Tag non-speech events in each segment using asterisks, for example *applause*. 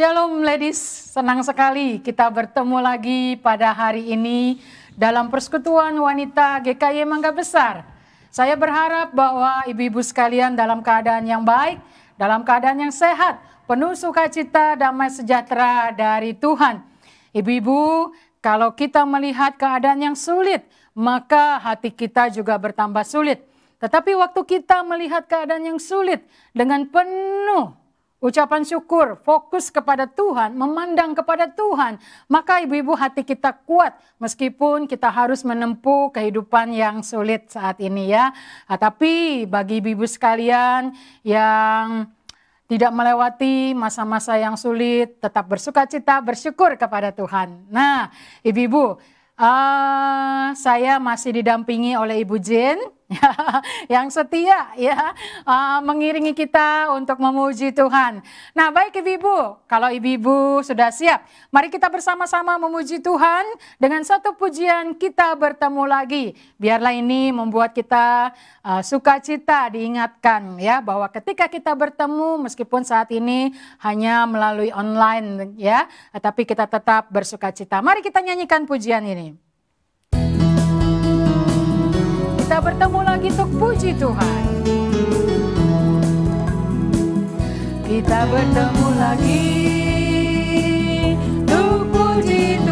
Shalom ladies, senang sekali kita bertemu lagi pada hari ini dalam persekutuan wanita GKY Mangga Besar. Saya berharap bahwa ibu-ibu sekalian dalam keadaan yang baik, dalam keadaan yang sehat, penuh sukacita, damai sejahtera dari Tuhan. Ibu-ibu, kalau kita melihat keadaan yang sulit, maka hati kita juga bertambah sulit. Tetapi waktu kita melihat keadaan yang sulit dengan penuh Ucapan syukur, fokus kepada Tuhan, memandang kepada Tuhan. Maka ibu-ibu hati kita kuat meskipun kita harus menempuh kehidupan yang sulit saat ini ya. Nah, tapi bagi ibu-ibu sekalian yang tidak melewati masa-masa yang sulit, tetap bersuka cita, bersyukur kepada Tuhan. Nah ibu-ibu, uh, saya masih didampingi oleh Ibu Jin. *laughs* yang setia ya uh, mengiringi kita untuk memuji Tuhan. Nah, baik Ibu-ibu, kalau Ibu-ibu sudah siap, mari kita bersama-sama memuji Tuhan dengan satu pujian kita bertemu lagi. Biarlah ini membuat kita uh, sukacita diingatkan ya bahwa ketika kita bertemu meskipun saat ini hanya melalui online ya, tapi kita tetap bersukacita. Mari kita nyanyikan pujian ini. kita bertemu lagi untuk puji Tuhan. Kita bertemu lagi untuk puji Tuhan.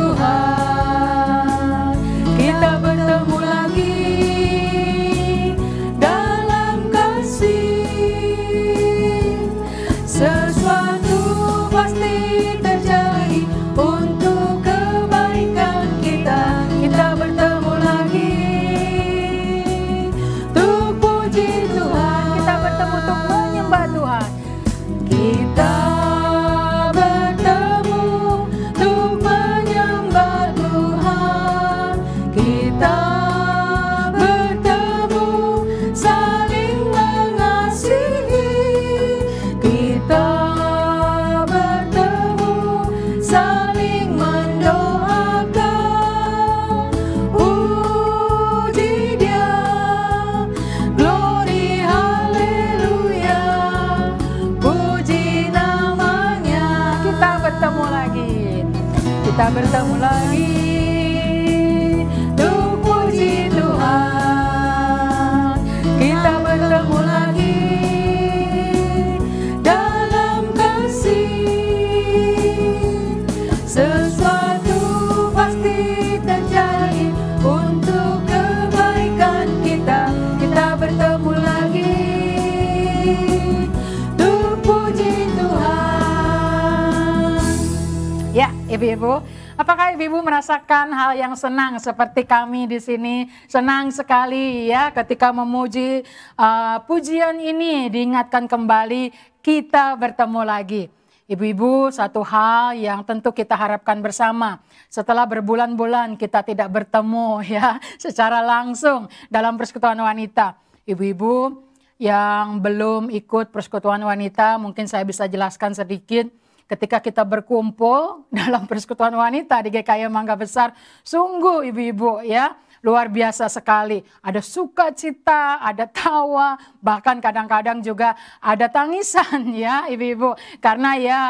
Ibu. Apakah Ibu merasakan hal yang senang seperti kami di sini? Senang sekali ya ketika memuji uh, pujian ini diingatkan kembali kita bertemu lagi. Ibu-ibu, satu hal yang tentu kita harapkan bersama. Setelah berbulan-bulan kita tidak bertemu *laughs* ya secara langsung dalam persekutuan wanita. Ibu-ibu yang belum ikut persekutuan wanita, mungkin saya bisa jelaskan sedikit ketika kita berkumpul *laughs* dalam persekutuan wanita di GKI Mangga Besar, sungguh ibu-ibu ya luar biasa sekali. Ada sukacita, ada tawa, bahkan kadang-kadang juga ada tangisan *laughs* ya ibu-ibu. Karena ya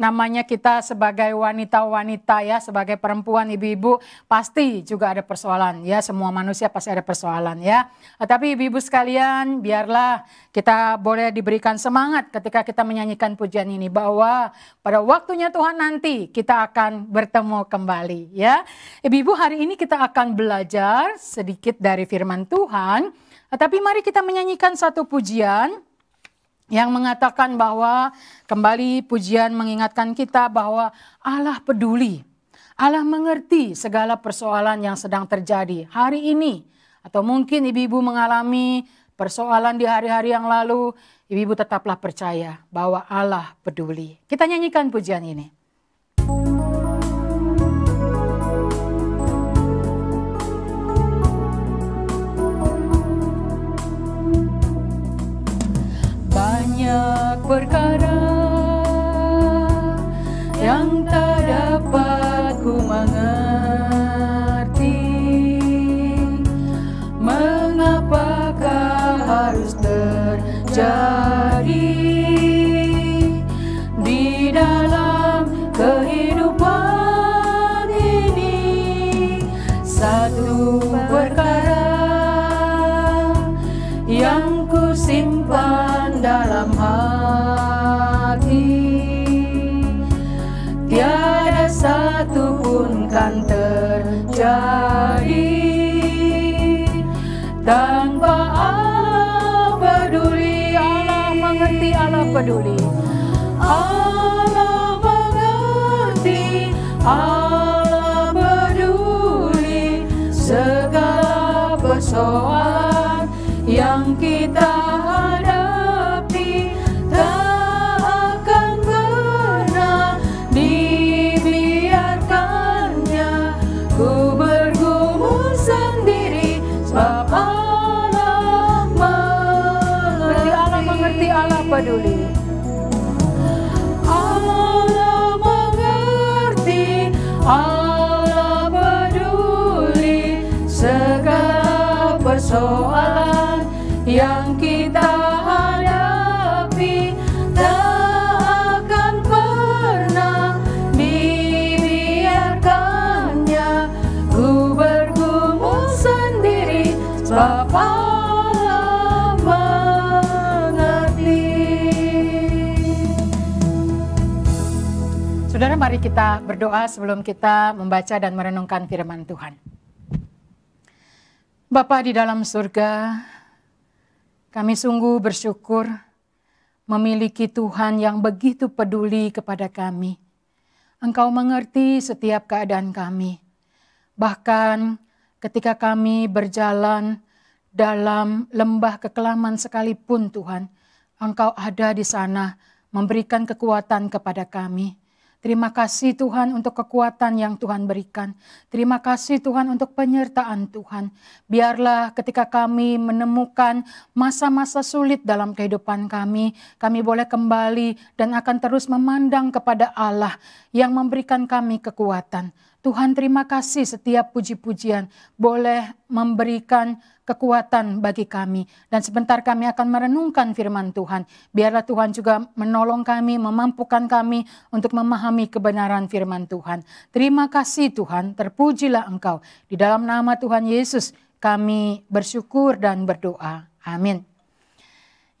namanya kita sebagai wanita-wanita ya, sebagai perempuan ibu-ibu pasti juga ada persoalan ya. Semua manusia pasti ada persoalan ya. Tapi ibu-ibu sekalian biarlah kita boleh diberikan semangat ketika kita menyanyikan pujian ini bahwa pada waktunya Tuhan nanti kita akan bertemu kembali ya. Ibu-ibu hari ini kita akan belajar belajar sedikit dari firman Tuhan, tetapi mari kita menyanyikan satu pujian yang mengatakan bahwa kembali pujian mengingatkan kita bahwa Allah peduli. Allah mengerti segala persoalan yang sedang terjadi hari ini. Atau mungkin ibu-ibu mengalami persoalan di hari-hari yang lalu. Ibu-ibu tetaplah percaya bahwa Allah peduli. Kita nyanyikan pujian ini. por cara. Mari kita berdoa sebelum kita membaca dan merenungkan firman Tuhan. Bapa di dalam surga, kami sungguh bersyukur memiliki Tuhan yang begitu peduli kepada kami. Engkau mengerti setiap keadaan kami. Bahkan ketika kami berjalan dalam lembah kekelaman sekalipun Tuhan, Engkau ada di sana memberikan kekuatan kepada kami. Terima kasih Tuhan untuk kekuatan yang Tuhan berikan. Terima kasih Tuhan untuk penyertaan Tuhan. Biarlah ketika kami menemukan masa-masa sulit dalam kehidupan kami, kami boleh kembali dan akan terus memandang kepada Allah yang memberikan kami kekuatan. Tuhan terima kasih setiap puji-pujian boleh memberikan kekuatan bagi kami. Dan sebentar kami akan merenungkan firman Tuhan. Biarlah Tuhan juga menolong kami, memampukan kami untuk memahami kebenaran firman Tuhan. Terima kasih Tuhan, terpujilah Engkau. Di dalam nama Tuhan Yesus kami bersyukur dan berdoa. Amin.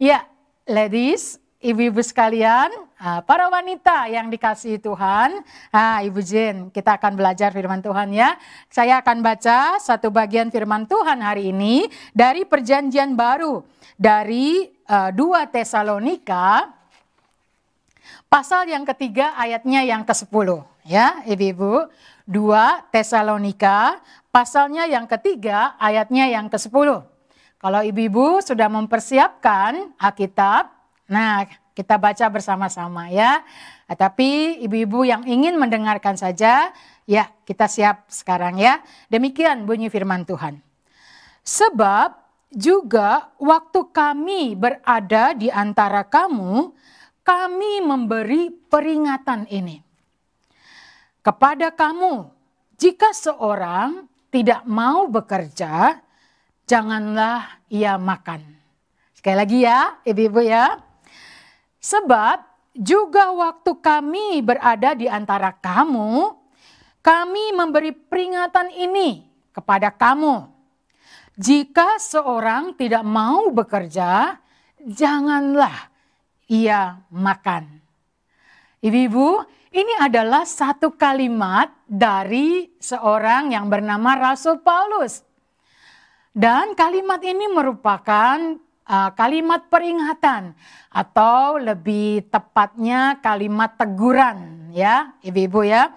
Ya, ladies, ibu-ibu sekalian, ah, para wanita yang dikasihi Tuhan, ah, Ibu Jen, kita akan belajar firman Tuhan ya. Saya akan baca satu bagian firman Tuhan hari ini dari perjanjian baru dari uh, eh, 2 Tesalonika pasal yang ketiga ayatnya yang ke-10 ya, Ibu-ibu. 2 Tesalonika pasalnya yang ketiga ayatnya yang ke-10. Kalau ibu-ibu sudah mempersiapkan Alkitab, Nah, kita baca bersama-sama ya. Ah, tapi ibu-ibu yang ingin mendengarkan saja, ya kita siap sekarang ya. Demikian bunyi firman Tuhan. Sebab juga waktu kami berada di antara kamu, kami memberi peringatan ini. Kepada kamu, jika seorang tidak mau bekerja, janganlah ia makan. Sekali lagi ya, ibu-ibu ya. Sebab juga waktu kami berada di antara kamu, kami memberi peringatan ini kepada kamu. Jika seorang tidak mau bekerja, janganlah ia makan. Ibu-ibu, ini adalah satu kalimat dari seorang yang bernama Rasul Paulus. Dan kalimat ini merupakan uh, kalimat peringatan atau lebih tepatnya kalimat teguran ya ibu-ibu ya.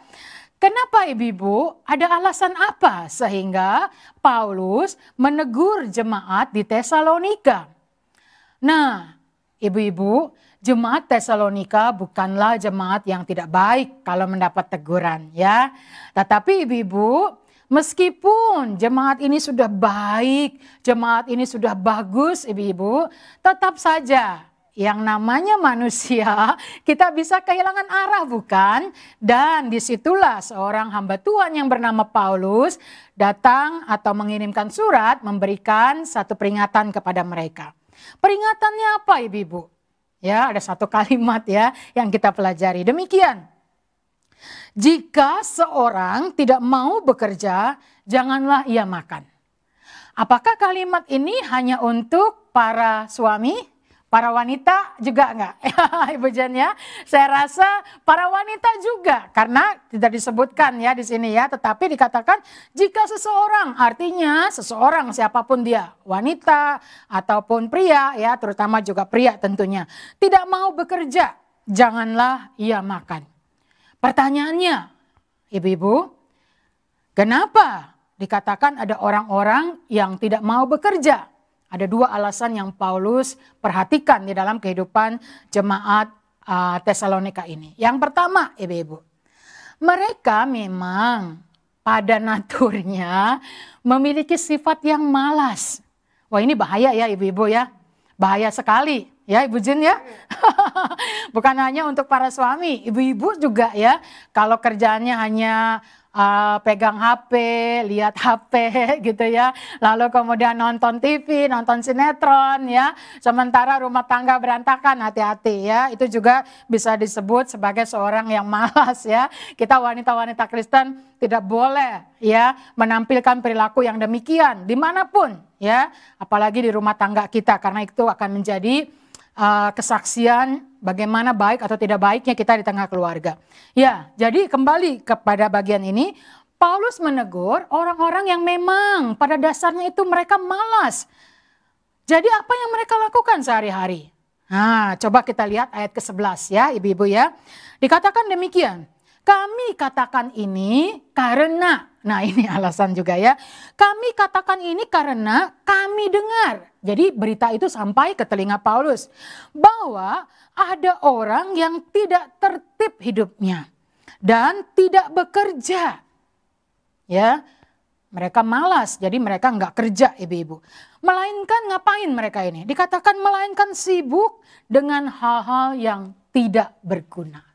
Kenapa ibu-ibu? Ada alasan apa sehingga Paulus menegur jemaat di Tesalonika? Nah, ibu-ibu, jemaat Tesalonika bukanlah jemaat yang tidak baik kalau mendapat teguran ya. Tetapi ibu-ibu, Meskipun jemaat ini sudah baik, jemaat ini sudah bagus ibu-ibu, tetap saja yang namanya manusia, *laughs* kita bisa kehilangan arah bukan? Dan disitulah seorang hamba Tuhan yang bernama Paulus datang atau mengirimkan surat memberikan satu peringatan kepada mereka. Peringatannya apa ibu-ibu? Ya ada satu kalimat ya yang kita pelajari. Demikian jika seorang tidak mau bekerja, janganlah ia makan. Apakah kalimat ini hanya untuk para suami? Para wanita juga enggak? *laughs* Ya, Ibu Jen ya, saya rasa para wanita juga karena tidak disebutkan ya di sini ya, tetapi dikatakan jika seseorang artinya seseorang siapapun dia, wanita ataupun pria ya, terutama juga pria tentunya, tidak mau bekerja, janganlah ia makan. Pertanyaannya, ibu-ibu, kenapa dikatakan ada orang-orang yang tidak mau bekerja? Ada dua alasan yang Paulus perhatikan di dalam kehidupan jemaat uh, Tesalonika ini. Yang pertama, ibu-ibu, mereka memang pada naturnya memiliki sifat yang malas. Wah ini bahaya ya ibu-ibu ya bahaya sekali ya Ibu Jin ya. *laughs* Bukan hanya untuk para suami, ibu-ibu juga ya. Kalau kerjaannya hanya uh, pegang HP, lihat HP *laughs* gitu ya. Lalu kemudian nonton TV, nonton sinetron ya. Sementara rumah tangga berantakan, hati-hati ya. Itu juga bisa disebut sebagai seorang yang malas ya. Kita wanita-wanita Kristen tidak boleh ya menampilkan perilaku yang demikian dimanapun ya. Apalagi di rumah tangga kita karena itu akan menjadi uh, kesaksian bagaimana baik atau tidak baiknya kita di tengah keluarga. Ya, jadi kembali kepada bagian ini, Paulus menegur orang-orang yang memang pada dasarnya itu mereka malas. Jadi apa yang mereka lakukan sehari-hari? Nah, coba kita lihat ayat ke-11 ya, ibu-ibu ya. Dikatakan demikian, kami katakan ini karena, nah ini *laughs* alasan juga ya. Kami katakan ini karena kami dengar. Jadi berita itu sampai ke telinga Paulus. Bahwa ada orang yang tidak tertib hidupnya. Dan tidak bekerja. Ya, mereka malas, jadi mereka nggak kerja ibu-ibu. Melainkan ngapain mereka ini? Dikatakan melainkan sibuk dengan hal-hal yang tidak berguna.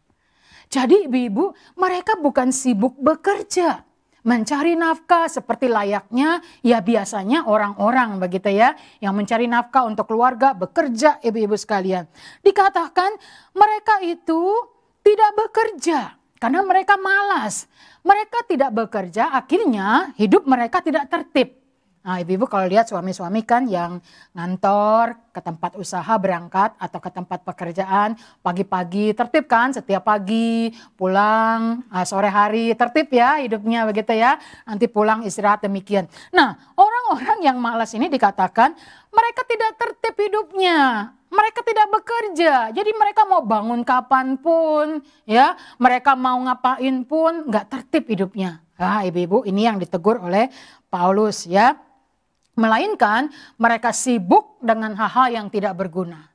Jadi ibu-ibu, mereka bukan sibuk bekerja, mencari nafkah seperti layaknya ya biasanya orang-orang begitu ya yang mencari nafkah untuk keluarga, bekerja ibu-ibu sekalian. Dikatakan mereka itu tidak bekerja karena mereka malas. Mereka tidak bekerja, akhirnya hidup mereka tidak tertib Nah, ibu-ibu kalau lihat suami-suami kan yang ngantor, ke tempat usaha berangkat atau ke tempat pekerjaan pagi-pagi tertib kan setiap pagi pulang ah, sore hari tertib ya hidupnya begitu ya nanti pulang istirahat demikian. Nah, orang-orang yang malas ini dikatakan mereka tidak tertib hidupnya mereka tidak bekerja. Jadi mereka mau bangun kapan pun ya, mereka mau ngapain pun nggak tertib hidupnya. Ah, ibu-ibu, ini yang ditegur oleh Paulus ya. Melainkan mereka sibuk dengan hal-hal yang tidak berguna.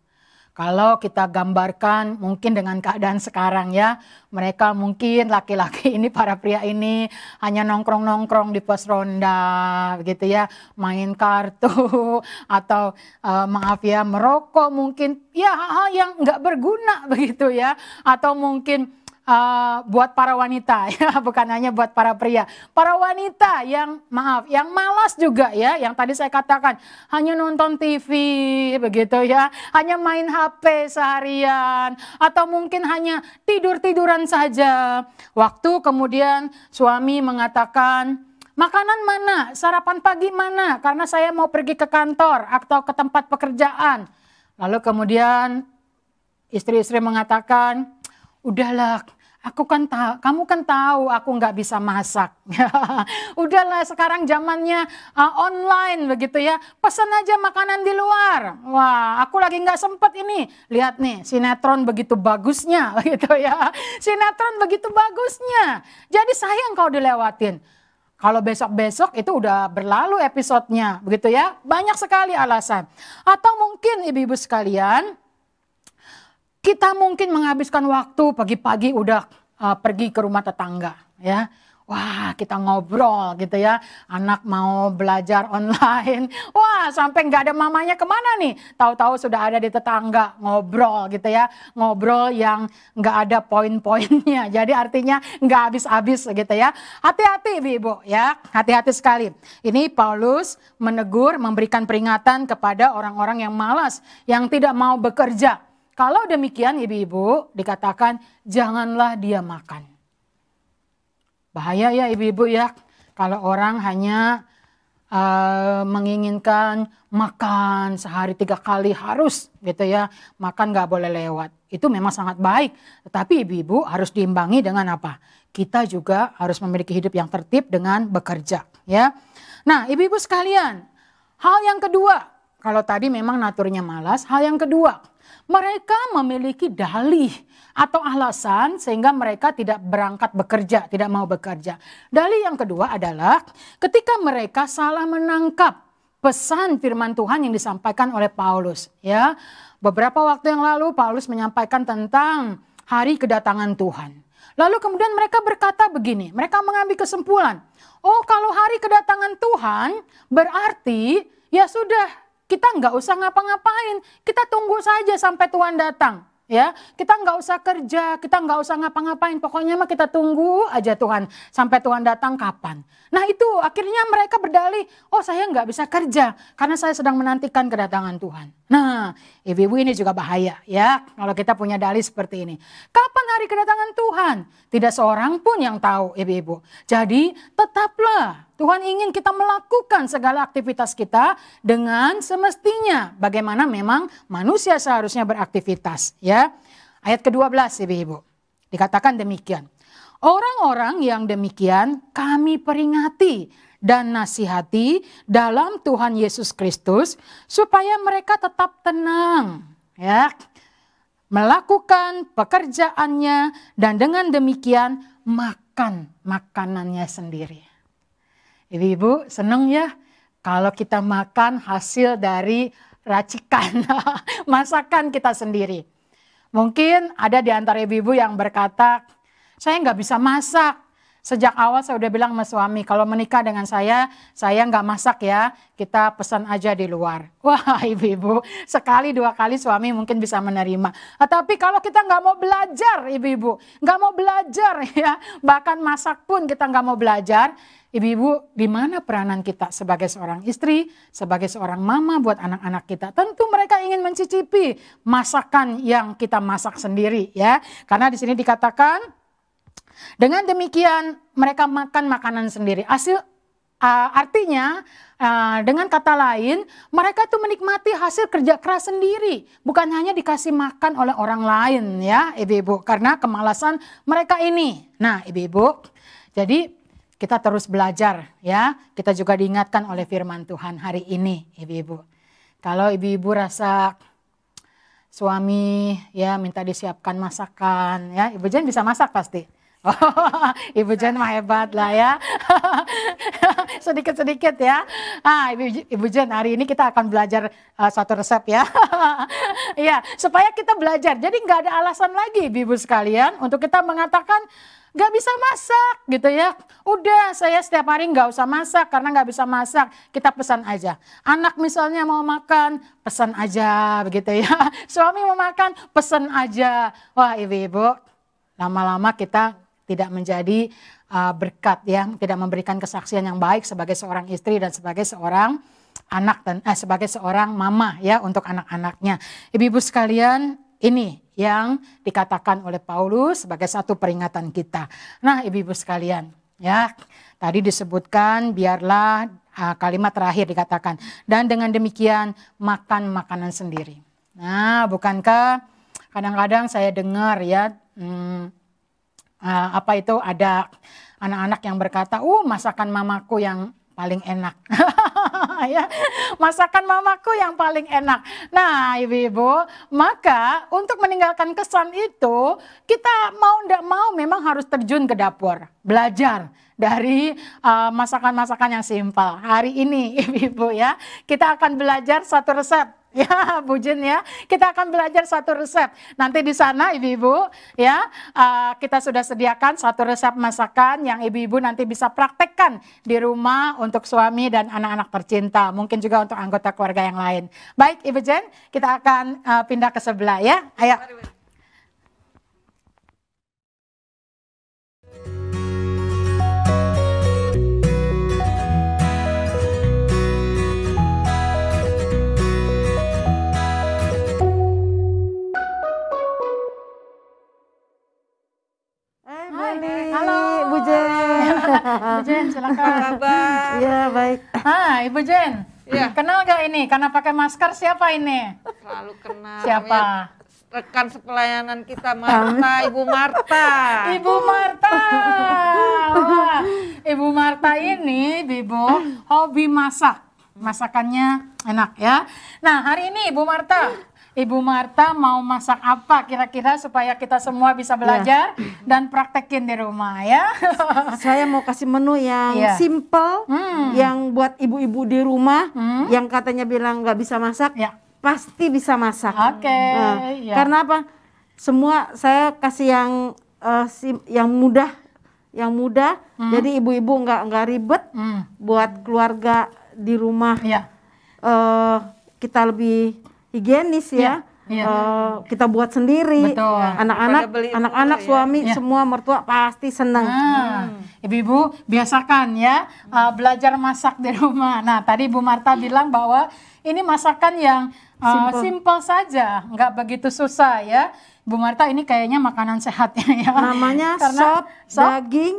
Kalau kita gambarkan mungkin dengan keadaan sekarang ya, mereka mungkin laki-laki ini para pria ini hanya nongkrong-nongkrong di pos ronda gitu ya, main kartu *laughs* atau uh, maaf ya merokok mungkin ya hal-hal yang nggak berguna *laughs* begitu ya, atau mungkin uh, buat para wanita *laughs* ya, bukan hanya buat para pria. Para wanita yang maaf, yang malas juga ya, yang tadi saya katakan hanya nonton TV begitu ya, hanya main HP seharian atau mungkin hanya tidur-tiduran saja. Waktu kemudian suami mengatakan Makanan mana? Sarapan pagi mana? Karena saya mau pergi ke kantor atau ke tempat pekerjaan. Lalu kemudian istri-istri mengatakan, udahlah aku kan tahu, kamu kan tahu aku nggak bisa masak. *laughs* Udahlah sekarang zamannya uh, online begitu ya, pesan aja makanan di luar. Wah, aku lagi nggak sempet ini. Lihat nih sinetron begitu bagusnya, *laughs* gitu ya. Sinetron begitu bagusnya. Jadi sayang kau dilewatin. Kalau besok-besok itu udah berlalu episodenya, begitu ya. Banyak sekali alasan. Atau mungkin ibu-ibu sekalian, kita mungkin menghabiskan waktu pagi-pagi udah uh, pergi ke rumah tetangga ya wah kita ngobrol gitu ya anak mau belajar online *laughs* wah sampai nggak ada mamanya kemana nih tahu-tahu sudah ada di tetangga ngobrol gitu ya ngobrol yang nggak ada poin-poinnya *laughs* jadi artinya nggak habis-habis gitu ya hati-hati ibu ya hati-hati sekali ini Paulus menegur memberikan peringatan kepada orang-orang yang malas yang tidak mau bekerja kalau demikian ibu-ibu dikatakan janganlah dia makan. Bahaya ya ibu-ibu ya kalau orang hanya uh, menginginkan makan sehari tiga kali harus gitu ya makan gak boleh lewat itu memang sangat baik tetapi ibu-ibu harus diimbangi dengan apa kita juga harus memiliki hidup yang tertib dengan bekerja ya nah ibu-ibu sekalian hal yang kedua kalau tadi memang naturnya malas hal yang kedua mereka memiliki dalih atau alasan sehingga mereka tidak berangkat bekerja, tidak mau bekerja. Dalih yang kedua adalah ketika mereka salah menangkap pesan firman Tuhan yang disampaikan oleh Paulus, ya. Beberapa waktu yang lalu Paulus menyampaikan tentang hari kedatangan Tuhan. Lalu kemudian mereka berkata begini, mereka mengambil kesimpulan, "Oh, kalau hari kedatangan Tuhan berarti ya sudah kita nggak usah ngapa-ngapain, kita tunggu saja sampai Tuhan datang ya kita nggak usah kerja kita nggak usah ngapa-ngapain pokoknya mah kita tunggu aja Tuhan sampai Tuhan datang kapan nah itu akhirnya mereka berdalih oh saya nggak bisa kerja karena saya sedang menantikan kedatangan Tuhan Nah, ibu-ibu ini juga bahaya ya kalau kita punya dalih seperti ini. Kapan hari kedatangan Tuhan? Tidak seorang pun yang tahu, ibu-ibu. Jadi, tetaplah Tuhan ingin kita melakukan segala aktivitas kita dengan semestinya. Bagaimana memang manusia seharusnya beraktivitas, ya. Ayat ke-12, ibu-ibu. Dikatakan demikian. Orang-orang yang demikian kami peringati dan nasihati dalam Tuhan Yesus Kristus supaya mereka tetap tenang ya melakukan pekerjaannya dan dengan demikian makan makanannya sendiri. Ibu-ibu senang ya kalau kita makan hasil dari racikan *laughs* masakan kita sendiri. Mungkin ada di antara ibu-ibu yang berkata, saya nggak bisa masak, Sejak awal saya udah bilang sama suami, kalau menikah dengan saya, saya nggak masak ya, kita pesan aja di luar. *laughs* Wah ibu-ibu, sekali dua kali suami mungkin bisa menerima. Ah, tapi kalau kita nggak mau belajar ibu-ibu, nggak mau belajar *laughs* ya, bahkan masak pun kita nggak mau belajar, Ibu-ibu, di mana peranan kita sebagai seorang istri, sebagai seorang mama buat anak-anak kita? Tentu mereka ingin mencicipi masakan yang kita masak sendiri ya. Karena di sini dikatakan dengan demikian mereka makan makanan sendiri. Hasil uh, artinya uh, dengan kata lain mereka itu menikmati hasil kerja keras sendiri, bukan hanya dikasih makan oleh orang lain ya, Ibu-ibu, karena kemalasan mereka ini. Nah, Ibu-ibu, jadi kita terus belajar ya. Kita juga diingatkan oleh firman Tuhan hari ini, Ibu-ibu. Kalau Ibu-ibu rasa suami ya minta disiapkan masakan ya, Ibu Jen bisa masak pasti Ibu Jen mah hebat lah ya. *laughs* Sedikit-sedikit ya. Ah, Ibu, Ibu Jen, hari ini kita akan belajar uh, satu resep ya. *laughs* Iya, supaya kita belajar. Jadi nggak ada alasan lagi Ibu sekalian untuk kita mengatakan nggak bisa masak gitu ya. Udah, saya setiap hari nggak usah masak karena nggak bisa masak. Kita pesan aja. Anak misalnya mau makan, pesan aja begitu ya. *laughs* Suami mau makan, pesan aja. Wah, ibu-ibu, lama-lama kita tidak menjadi uh, berkat ya, tidak memberikan kesaksian yang baik sebagai seorang istri dan sebagai seorang anak dan eh, sebagai seorang mama ya untuk anak-anaknya. Ibu-ibu sekalian, ini yang dikatakan oleh Paulus sebagai satu peringatan kita. Nah, ibu-ibu sekalian, ya tadi disebutkan biarlah uh, kalimat terakhir dikatakan dan dengan demikian makan makanan sendiri. Nah, bukankah kadang-kadang saya dengar ya hmm, uh, apa itu ada anak-anak yang berkata, "Uh, masakan mamaku yang paling enak." *laughs* ya, masakan mamaku yang paling enak. Nah, Ibu-ibu, maka untuk meninggalkan kesan itu, kita mau ndak mau memang harus terjun ke dapur, belajar dari eh, masakan-masakan uh, masakan -masakan yang simpel. Hari ini *laughs* Ibu-ibu ya, kita akan belajar satu resep ya Bu Jin ya. Kita akan belajar satu resep. Nanti di sana ibu-ibu ya eh, kita sudah sediakan satu resep masakan yang ibu-ibu nanti bisa praktekkan di rumah untuk suami dan anak-anak tercinta. Mungkin juga untuk anggota keluarga yang lain. Baik Ibu Jen, kita akan eh, pindah ke sebelah ya. Ayo. sekali. Halo Bu Jen. Bu Jen silakan. Kabar. Iya baik. Hai Ibu Jen. Iya. Kenal gak ini? Karena pakai masker siapa ini? Selalu kenal. Siapa? Ya rekan sepelayanan kita Marta, Ibu Marta. Ibu Marta. Wah, Ibu Marta ini Bibo hobi masak. Masakannya enak ya. Nah, hari ini Ibu Marta Ibu Marta mau masak apa kira-kira supaya kita semua bisa iya. belajar ya. dan praktekin di rumah ya. *laughs* Saya mau kasih menu yang ya. simple, hmm. yang buat ibu-ibu di rumah hmm. yang katanya bilang nggak bisa masak, ya. pasti bisa masak. Oke. Okay. Nah, ya. Karena apa? Semua saya kasih yang uh, sim yang mudah, yang mudah. Hmm. Jadi ibu-ibu nggak nggak ribet hmm. buat keluarga di rumah. Ya. Uh, kita lebih higienis ya. ya. Uh, kita buat sendiri, ya, anak-anak, anak-anak, ya. suami, ya. semua mertua pasti senang. Nah, hmm. Ibu-ibu biasakan ya uh, belajar masak di rumah. Nah tadi Bu Marta bilang bahwa ini masakan yang uh, simple. saja, nggak begitu susah ya. Bu Marta ini kayaknya makanan sehat ya. ya. Namanya *laughs* Karena sop, sop, daging,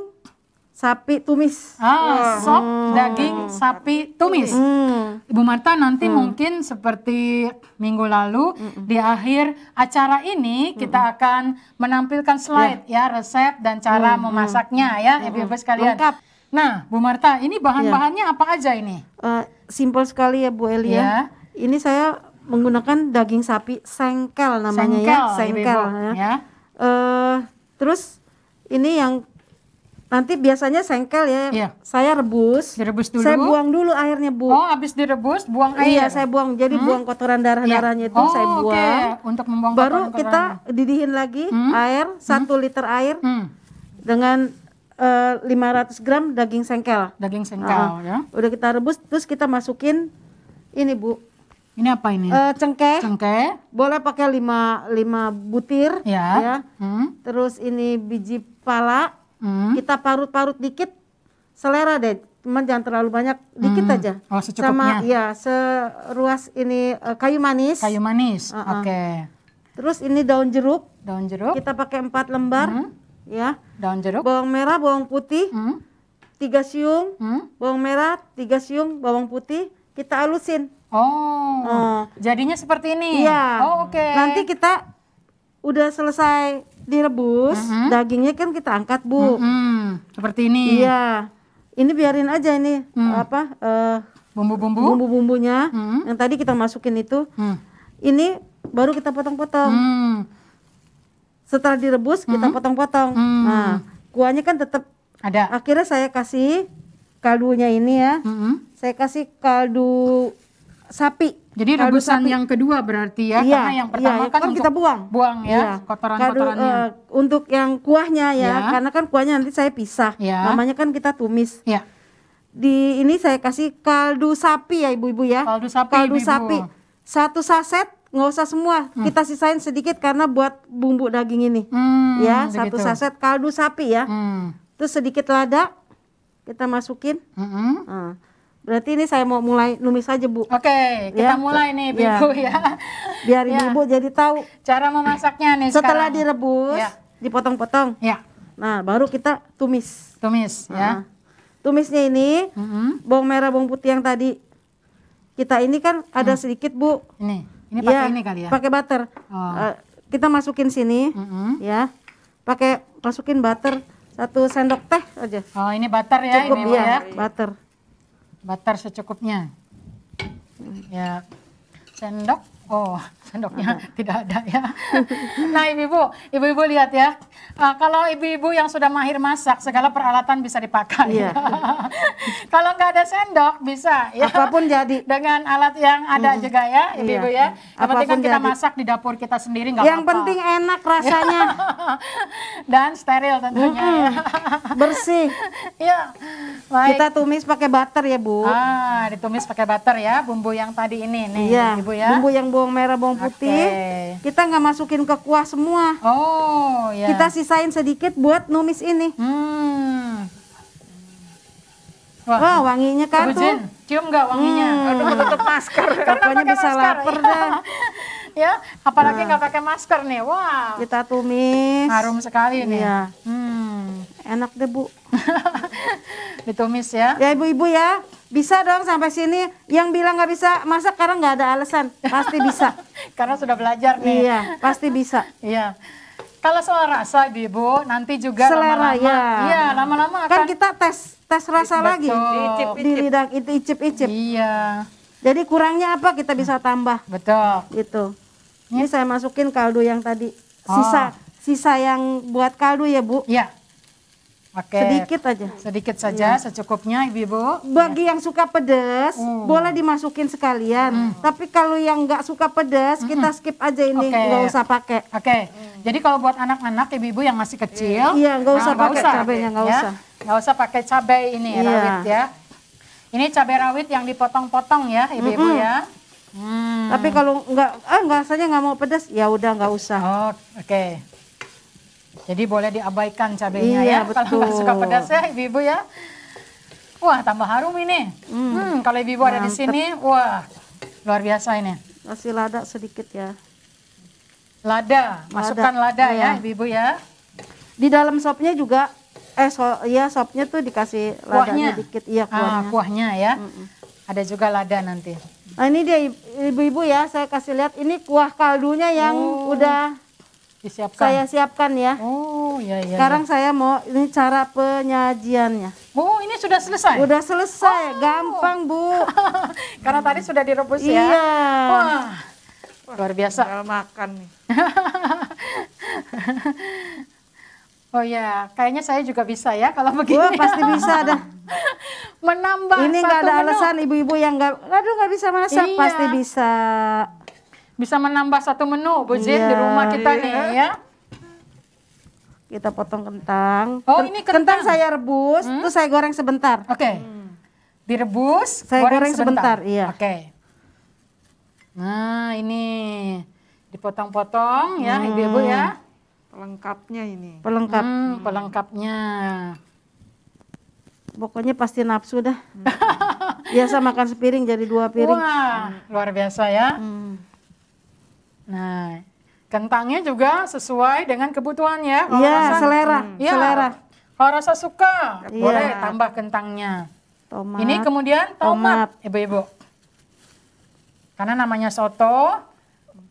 sapi tumis. Ah, sop hmm. daging hmm. sapi tumis. Hmm. Ibu Marta nanti hmm. mungkin seperti minggu lalu hmm. di akhir acara ini hmm. kita akan menampilkan slide yeah. ya resep dan cara hmm. memasaknya ya ibu hmm. ibu-ibu sekalian. Lengkap. Nah, Bu Marta, ini bahan-bahannya yeah. apa aja ini? Uh, eh, simple sekali ya Bu Elia. Yeah. Ini saya menggunakan daging sapi sengkel namanya ya, sengkel, ya, sengkel ibu -ibu. ya. Uh, terus ini yang Nanti biasanya sengkel ya. Iya. Saya rebus. Direbus dulu. Saya buang dulu airnya, Bu. Oh, habis direbus buang air. Iya, saya buang. Jadi hmm? buang kotoran darah-darahnya iya. itu oh, saya buang. Okay. Untuk membuang Baru kita didihin lagi hmm? air hmm? satu hmm? liter air hmm? dengan uh, eh, 500 gram daging sengkel. Daging sengkel uh, ya. Udah kita rebus terus kita masukin ini, Bu. Ini apa ini? Uh, cengkeh. Cengkeh. Boleh pakai lima lima butir ya. ya. Hmm? Terus ini biji pala hmm. kita parut-parut dikit selera deh cuman jangan terlalu banyak dikit hmm. aja oh, secukupnya. sama ya seruas ini uh, kayu manis kayu manis uh -uh. oke okay. terus ini daun jeruk daun jeruk kita pakai empat lembar hmm. ya daun jeruk bawang merah bawang putih hmm. tiga siung hmm. bawang merah tiga siung bawang putih kita alusin oh uh. jadinya seperti ini ya oh, oke okay. nanti kita udah selesai direbus, uh mm-hmm. -huh. dagingnya kan kita angkat, Bu. Uh mm-hmm. -huh. Seperti ini. Iya. Ini biarin aja ini hmm. apa uh, bumbu-bumbu bumbu-bumbunya hmm. yang tadi kita masukin itu. Hmm. Ini baru kita potong-potong. Hmm. Setelah direbus kita mm-hmm. potong-potong. Hmm. Nah, kuahnya kan tetap ada. Akhirnya saya kasih kaldunya ini ya. Hmm. Saya kasih kaldu sapi. Jadi rebusan sapi. yang kedua berarti ya, iya, karena yang iya, pertama iya, kan, kan kita buang, buang ya iya. kotoran-kotorannya. Uh, untuk yang kuahnya ya, yeah. karena kan kuahnya nanti saya pisah, Yeah. namanya kan kita tumis. Iya. Di ini saya kasih kaldu sapi ya ibu-ibu ya. Kaldu sapi. Kaldu ibu -ibu. sapi. Satu saset nggak usah semua, hmm. kita sisain sedikit karena buat bumbu daging ini. Hmm, ya begitu. satu saset kaldu sapi ya. Hmm. Terus sedikit lada kita masukin. Mm -hmm. nah Berarti ini saya mau mulai numis aja, Bu. Oke, okay, kita ya. mulai nih, bu ya. *laughs* ya. Biar ya. Ibu jadi tahu cara memasaknya nih Setelah sekarang. direbus, ya. dipotong-potong. Ya. Nah, baru kita tumis. Tumis, ya. nah. ya. Tumisnya ini mm -hmm. bawang merah, bawang putih yang tadi kita ini kan ada hmm. sedikit, Bu. Ini. Ini pakai ya, ini kali ya. Pakai butter. Oh. Uh, kita masukin sini, mm -hmm. ya. Pakai masukin butter satu sendok teh aja. Oh, ini butter ya Cukup, ini iya, ya. Butter butter secukupnya ya sendok Oh, sendoknya tidak ada ya. nah, ibu-ibu, ibu-ibu lihat ya. Uh, kalau ibu-ibu yang sudah mahir masak, segala peralatan bisa dipakai. Yeah. Ya. *laughs* kalau nggak ada sendok, bisa. Ya. Apapun jadi. Dengan alat yang ada hmm. juga ya, iya. ibu-ibu yeah. ya. Yang penting kan kita jadi. masak di dapur kita sendiri nggak apa-apa. Yang penting enak *laughs* rasanya. Dan steril tentunya. -hmm. ya. Bersih. *laughs* ya. Baik. Kita tumis pakai butter ya, Bu. Ah, ditumis pakai butter ya, bumbu yang tadi ini nih, yeah. Ibu ya. Bumbu yang bu bawang merah, bawang putih. Okay. Kita nggak masukin ke kuah semua. Oh, ya. Yeah. Kita sisain sedikit buat numis ini. Hmm. Wah, Wah wanginya kan Abu tuh. Cium nggak wanginya? Hmm. Aduh, tetap masker. *laughs* Pokoknya bisa masker? lapar dah. *laughs* ya, apalagi nah. nggak nah. pakai masker nih. Wah. Wow. Kita tumis. Harum sekali nih. Iya. Hmm. Enak deh, Bu. *laughs* Ditumis ya. Ya, ibu-ibu ya bisa dong sampai sini yang bilang nggak bisa masak karena nggak ada alasan pasti bisa *laughs* karena sudah belajar nih iya pasti bisa iya kalau soal rasa di ibu nanti juga selera lama -lama, ya iya lama-lama kan akan... kan kita tes tes rasa Betul. lagi diicip, icip. di lidah itu icip icip iya jadi kurangnya apa kita bisa tambah betul itu iya. ini saya masukin kaldu yang tadi sisa oh. sisa yang buat kaldu ya bu iya Oke. Sedikit aja. Sedikit saja, iya. secukupnya ibu-ibu. Bagi ya. yang suka pedas, uh. boleh dimasukin sekalian. Hmm. Tapi kalau yang nggak suka pedas, hmm. kita skip aja ini, okay. nggak usah pakai. Oke. Okay. Hmm. Jadi kalau buat anak-anak, ibu-ibu yang masih kecil, iya nggak ah, usah nah, pakai usah. cabenya, nggak ya, usah. Nggak usah pakai cabai ini ya, rawit ya. Ini cabai rawit yang dipotong-potong ya, ibu-ibu ya. -hmm. ya. Hmm. Tapi kalau nggak, ah nggak rasanya nggak mau pedas, ya udah nggak usah. Oh, Oke. Okay. Jadi boleh diabaikan cabenya iya, ya. Betul. Kalau nggak suka pedas ya ibu-ibu ya. Wah tambah harum ini. Hmm, hmm kalau ibu-ibu ada di sini, wah luar biasa ini. Kasih lada sedikit ya. Lada, masukkan lada, lada ya iya. ibu-ibu ya. Di dalam sopnya juga, eh so, ya sopnya tuh dikasih ladanya sedikit, dikit. Iya kuahnya. Ah, kuahnya ya. Mm -mm. Ada juga lada nanti. Nah ini dia ibu-ibu ya, saya kasih lihat ini kuah kaldunya yang oh. udah Disiapkan. Saya siapkan ya. Oh, iya iya. Sekarang iya. saya mau ini cara penyajiannya. Bu, oh, ini sudah selesai. Sudah selesai, oh. gampang, Bu. *laughs* Karena tadi sudah direbus iya. ya. Iya. Wah. Luar biasa. Kalau makan nih. *laughs* oh ya, kayaknya saya juga bisa ya kalau begini. Oh, pasti bisa dah. *laughs* Menambah Ini nggak ada menu. alasan ibu-ibu yang nggak, aduh nggak bisa masak, iya. pasti bisa bisa menambah satu menu Bu yeah. di rumah kita yeah. nih ya. Kita potong kentang. Oh, Ken ini kentang, kentang saya rebus, hmm? terus saya goreng sebentar. Oke. Okay. Hmm. Direbus, saya goreng, goreng sebentar. sebentar, iya. Oke. Okay. Nah, ini dipotong-potong ya, hmm. Ibu-ibu ya. Pelengkapnya ini. Pelengkap. Hmm, pelengkapnya. Pokoknya pasti nafsu dah. *laughs* Biasa makan sepiring jadi dua piring. Wah, luar biasa ya. Hmm. Nah, kentangnya juga sesuai dengan kebutuhan ya. Iya, hmm. iya, selera, ya, selera. Kalau rasa suka, ya. boleh tambah kentangnya. Tomat. Ini kemudian tomat, ibu-ibu. Karena namanya soto,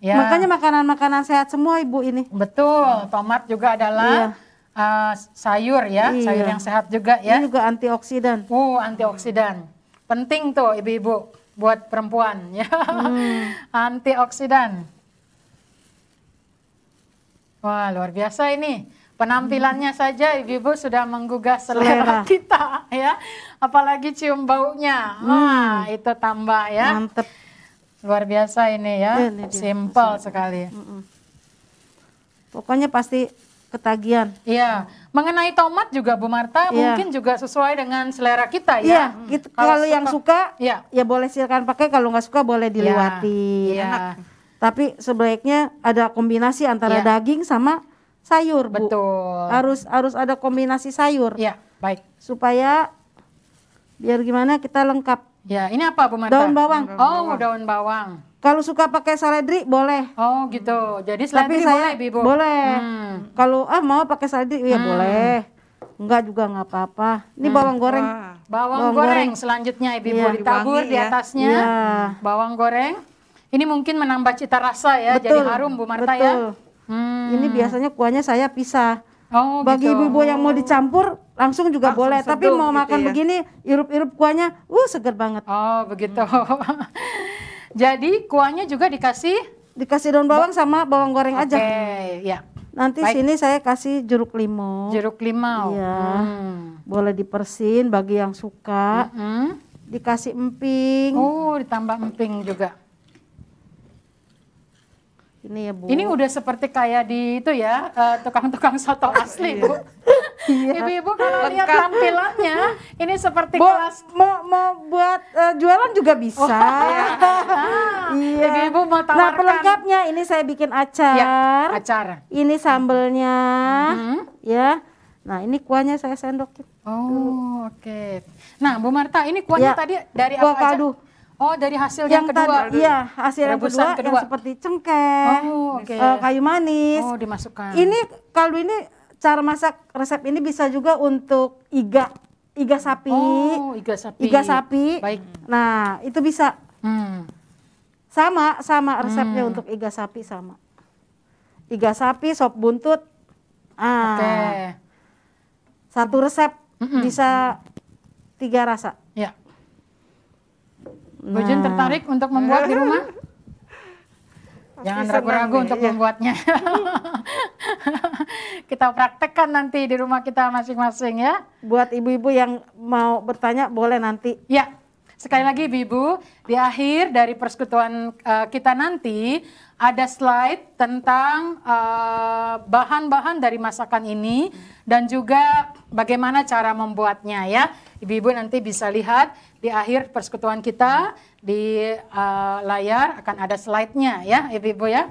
ya. Makanya makanan-makanan sehat semua ibu ini. Betul, tomat juga adalah iya. uh, sayur ya, iya. sayur yang sehat juga ya. Ini juga antioksidan. Uh, antioksidan. Penting tuh ibu-ibu buat perempuan ya. Hmm. *laughs* antioksidan. Wah, luar biasa ini. Penampilannya hmm. saja Ibu-ibu sudah menggugah selera, selera *laughs* kita ya. Apalagi cium baunya. Hmm. Wah, itu tambah ya. Mantep. Luar biasa ini ya. Iya, ini Simple sekali. Mm -mm. Pokoknya pasti ketagihan. ya mengenai tomat juga Bu Marta ya. mungkin juga sesuai dengan selera kita ya. ya gitu. kalau, yang suka ya. ya boleh silakan pakai, kalau nggak suka boleh iya, dilewati. Ya. Enak. Tapi sebaiknya ada kombinasi antara ya. daging sama sayur, Betul. Bu. Betul. Harus harus ada kombinasi sayur. Ya, baik. Supaya biar gimana kita lengkap. Ya, ini apa Bu Marta? Daun bawang. Daun bawang. Oh, daun bawang. Kalau suka pakai seledri boleh. Oh, gitu. Jadi seledri Tapi saya, boleh, Bu. Boleh. Hmm. Kalau ah mau pakai seledri ya hmm. boleh. Enggak juga enggak apa-apa. Ini hmm. bawang goreng. Bawang, bawang goreng. goreng selanjutnya Ibu, ya. ditabur ya. di atasnya. Ya. Bawang goreng. Ini mungkin menambah cita rasa ya, betul, jadi harum Bu Marta ya? betul. ya. Hmm. Ini biasanya kuahnya saya pisah. Oh, Bagi gitu. ibu-ibu gitu. yang mau dicampur langsung juga langsung boleh, tapi mau gitu makan ya? begini irup-irup kuahnya, uh seger banget. Oh, begitu. Hmm. *laughs* jadi kuahnya juga dikasih dikasih daun bawang sama bawang goreng okay, aja. Oke, ya. Nanti Baik. sini saya kasih jeruk limau. Jeruk limau. Iya. Hmm. Boleh dipersin bagi yang suka. Mm -hmm. Dikasih emping. Oh, ditambah emping juga. Ini ya Bu. Ini udah seperti kayak di itu ya eh, tukang-tukang uh, soto *laughs* asli iya. Bu. Iya. Ibu-ibu kalau lihat tampilannya ini seperti Bu, kelas mau mau buat uh, jualan juga bisa. Oh, iya. *laughs* Ah, iya. Ibu-ibu mau nah, tawarkan. Nah, pelengkapnya ini saya bikin acar. Ya, acar. Ini sambelnya. Hmm. Ya. Nah, ini kuahnya saya sendokin. Oh, oke. Okay. Nah, Bu Marta, ini kuahnya ya. tadi dari Kuah apa kaldu. aja? Oh, dari hasil yang, yang kedua. Tadi, iya, hasil yang kedua, kedua yang seperti cengkeh, oh, okay. Eh, kayu manis. Oh, dimasukkan. Ini kalau ini cara masak resep ini bisa juga untuk iga, iga sapi. Oh, iga sapi. Iga sapi. Baik. Nah, itu bisa. Hmm. Sama, sama resepnya hmm. untuk iga sapi sama. Iga sapi, sop buntut. Ah. Oke. Okay. Satu resep mm -mm. bisa tiga rasa. Nah. Jun tertarik untuk membuat di rumah? Jangan ragu-ragu untuk iya. membuatnya. *laughs* kita praktekkan nanti di rumah kita masing-masing ya. Buat ibu-ibu yang mau bertanya boleh nanti. Ya. Sekali lagi ibu-ibu, di akhir dari persekutuan uh, kita nanti ada slide tentang eh, bahan-bahan uh, bahan -bahan dari masakan ini dan juga bagaimana cara membuatnya ya. Ibu-ibu nanti bisa lihat di akhir persekutuan kita di uh, layar akan ada slide-nya ya Ibu-ibu ya. Iya,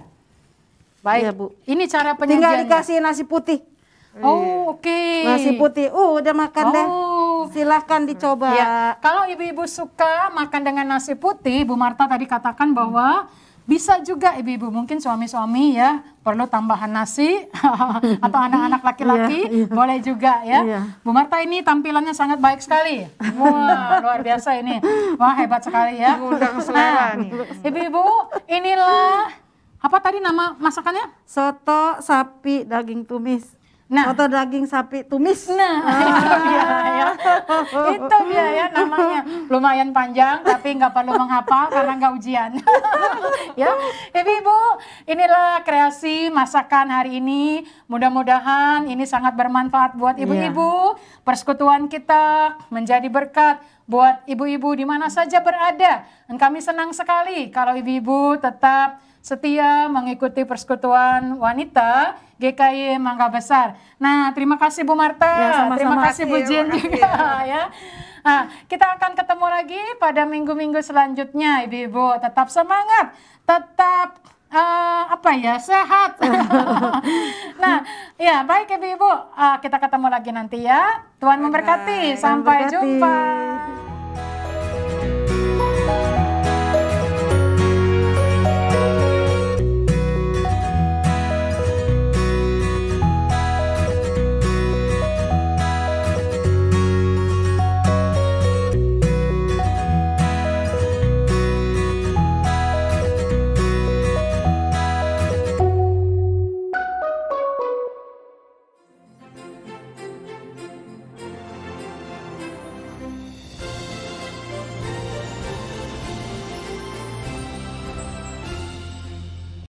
Baik. Iya, Bu. Ini cara penyajiannya. Tinggal dikasih nasi putih. Oh, oke. Okay. Nasi putih. Uh, udah makan oh. deh. Silahkan dicoba. Ya. Kalau ibu-ibu suka makan dengan nasi putih, Bu Marta tadi katakan bahwa hmm bisa juga ibu-ibu mungkin suami-suami ya perlu tambahan nasi *laughs* atau anak-anak laki-laki yeah, yeah. boleh juga ya. Yeah. Bu Marta ini tampilannya sangat baik sekali. Wah, luar biasa ini. Wah, hebat sekali ya. nah, Ibu-ibu, inilah apa tadi nama masakannya? Soto sapi daging tumis. Nah, atau daging sapi tumis. Nah, ah. *laughs* itu dia ya. Itu dia ya namanya. Lumayan panjang tapi nggak perlu menghafal karena nggak ujian. *laughs* ya, Ibu-ibu, inilah kreasi masakan hari ini. Mudah-mudahan ini sangat bermanfaat buat iya. ibu-ibu. Ya. Persekutuan kita menjadi berkat buat ibu-ibu di mana saja berada. Dan kami senang sekali kalau ibu-ibu tetap setia mengikuti persekutuan wanita GKI Mangga Besar. Nah, terima kasih Bu Marta. Ya, sama -sama. Terima kasih Bu Jen juga *laughs* ya. Nah, kita akan ketemu lagi pada minggu-minggu selanjutnya Ibu-ibu. Tetap semangat, tetap uh, apa ya sehat. *laughs* nah, ya baik ibu-ibu, uh, kita ketemu lagi nanti ya. Tuhan memberkati. Sampai jumpa.